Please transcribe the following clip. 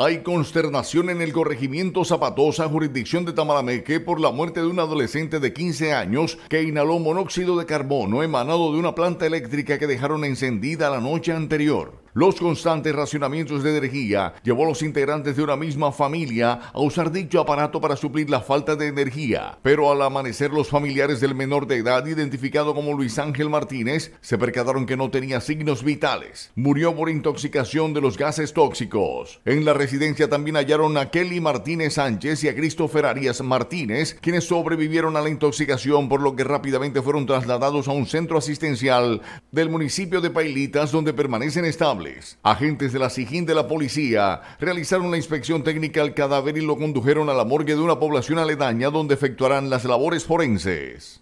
Hay consternación en el corregimiento Zapatosa, jurisdicción de Tamalameque, por la muerte de un adolescente de 15 años que inhaló monóxido de carbono emanado de una planta eléctrica que dejaron encendida la noche anterior. Los constantes racionamientos de energía llevó a los integrantes de una misma familia a usar dicho aparato para suplir la falta de energía, pero al amanecer los familiares del menor de edad, identificado como Luis Ángel Martínez, se percataron que no tenía signos vitales. Murió por intoxicación de los gases tóxicos. En la residencia también hallaron a Kelly Martínez Sánchez y a Christopher Arias Martínez, quienes sobrevivieron a la intoxicación, por lo que rápidamente fueron trasladados a un centro asistencial del municipio de Pailitas, donde permanecen estables. Agentes de la SIGIN de la policía realizaron la inspección técnica al cadáver y lo condujeron a la morgue de una población aledaña donde efectuarán las labores forenses.